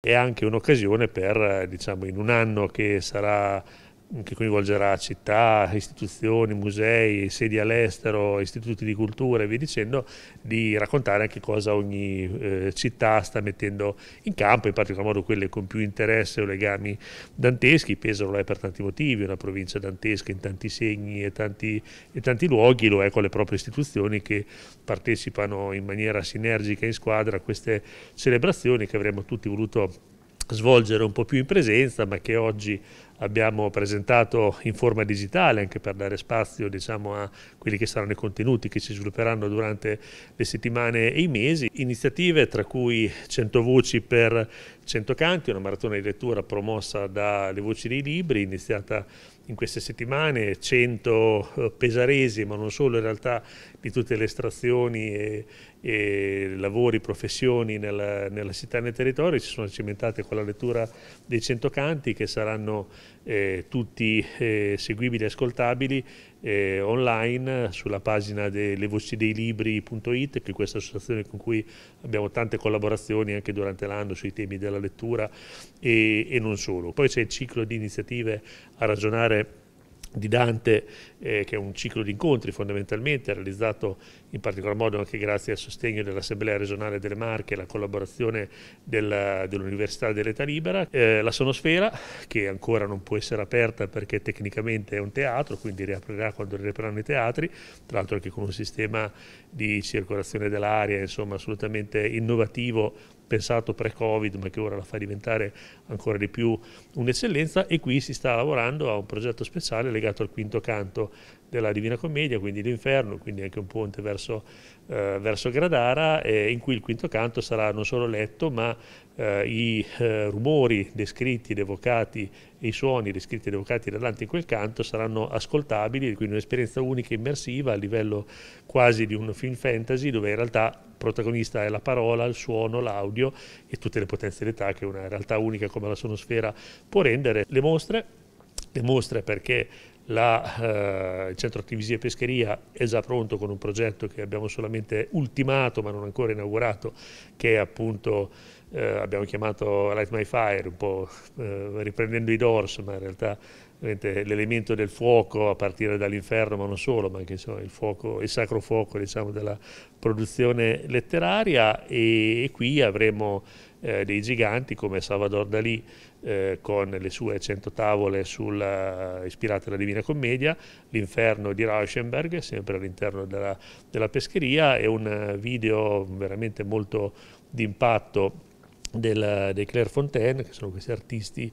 è anche un'occasione per, eh, diciamo, in un anno che sarà che coinvolgerà città, istituzioni, musei, sedi all'estero, istituti di cultura e via dicendo, di raccontare anche cosa ogni eh, città sta mettendo in campo, in particolar modo quelle con più interesse o legami danteschi. Pesaro lo è per tanti motivi, è una provincia dantesca in tanti segni e tanti, e tanti luoghi, lo è con le proprie istituzioni che partecipano in maniera sinergica in squadra a queste celebrazioni che avremmo tutti voluto svolgere un po' più in presenza, ma che oggi abbiamo presentato in forma digitale anche per dare spazio diciamo, a quelli che saranno i contenuti che si svilupperanno durante le settimane e i mesi. Iniziative tra cui 100 voci per 100 canti, una maratona di lettura promossa dalle voci dei libri, iniziata in queste settimane 100 eh, pesaresi, ma non solo in realtà di tutte le estrazioni e, e lavori, professioni nella, nella, città e nel territorio, si sono cimentate con la lettura dei 100 canti che saranno eh, tutti eh, seguibili e ascoltabili eh, online sulla pagina dellevocideilibri.it che è questa associazione con cui abbiamo tante collaborazioni anche durante l'anno sui temi della lettura e, e non solo. Poi c'è il ciclo di iniziative a ragionare di Dante, eh, che è un ciclo di incontri fondamentalmente, realizzato in particolar modo anche grazie al sostegno dell'Assemblea regionale delle Marche e la collaborazione dell'Università dell'Età Libera, eh, la Sonosfera, che ancora non può essere aperta perché tecnicamente è un teatro, quindi riaprirà quando riapriranno i teatri, tra l'altro anche con un sistema di circolazione dell'aria, insomma assolutamente innovativo pensato pre-Covid ma che ora la fa diventare ancora di più un'eccellenza e qui si sta lavorando a un progetto speciale legato al quinto canto della Divina Commedia, quindi l'Inferno, quindi anche un ponte verso, eh, verso Gradara, eh, in cui il quinto canto sarà non solo letto, ma eh, i eh, rumori descritti ed evocati, i suoni descritti ed evocati dall'ante in quel canto saranno ascoltabili, quindi un'esperienza unica e immersiva a livello quasi di un film fantasy, dove in realtà protagonista è la parola, il suono, l'audio e tutte le potenzialità che una realtà unica come la sonosfera può rendere. Le mostre le mostre perché la, eh, il centro attivisia e pescheria è già pronto con un progetto che abbiamo solamente ultimato ma non ancora inaugurato che appunto eh, abbiamo chiamato Light My Fire, un po' eh, riprendendo i Doors ma in realtà l'elemento del fuoco a partire dall'inferno, ma non solo, ma anche insomma, il, fuoco, il, sacro fuoco diciamo, della produzione letteraria e, e qui avremo eh, dei giganti come Salvador Dalí eh, con le sue 100 tavole sulla, eh, ispirate alla Divina Commedia, L'inferno di Rauschenberg, sempre all'interno della, della pescheria, è un video veramente molto d'impatto dei Claire Fontaine, che sono questi artisti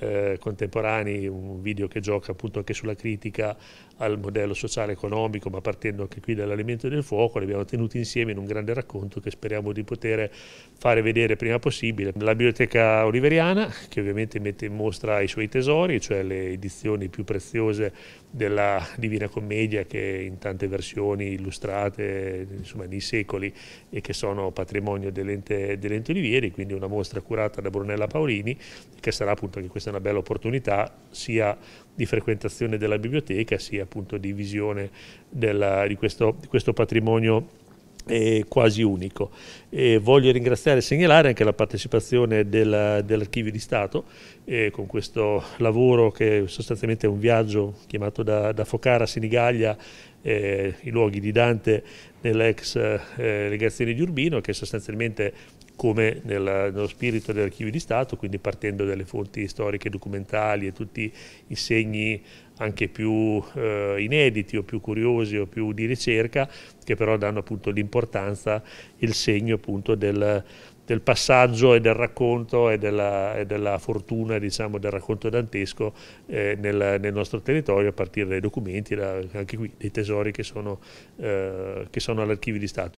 eh, contemporanei, un video che gioca appunto anche sulla critica al modello sociale economico, ma partendo anche qui dall'alimento del fuoco, li abbiamo tenuti insieme in un grande racconto che speriamo di poter fare vedere prima possibile. La biblioteca oliveriana, che ovviamente mette in mostra i suoi tesori, cioè le edizioni più preziose della Divina Commedia che in tante versioni illustrate, insomma nei secoli, e che sono patrimonio dell'ente dell Olivieri, quindi una mostra curata da Brunella Paolini, che sarà appunto anche questa questa è una bella opportunità sia di frequentazione della biblioteca sia appunto di visione della, di, questo, di questo patrimonio eh, quasi unico. E voglio ringraziare e segnalare anche la partecipazione dell'Archivio di Stato eh, con questo lavoro che sostanzialmente è un viaggio chiamato da, da Focara a Senigallia eh, i luoghi di Dante nell'ex eh, legazione di Urbino che sostanzialmente come nel, nello spirito degli archivi di Stato, quindi partendo dalle fonti storiche, documentali e tutti i segni anche più eh, inediti o più curiosi o più di ricerca, che però danno appunto l'importanza, il segno appunto del, del passaggio e del racconto e della, e della fortuna diciamo, del racconto dantesco eh, nel, nel, nostro territorio a partire dai documenti, da, anche qui dei tesori che sono, eh, che sono all'archivio di Stato.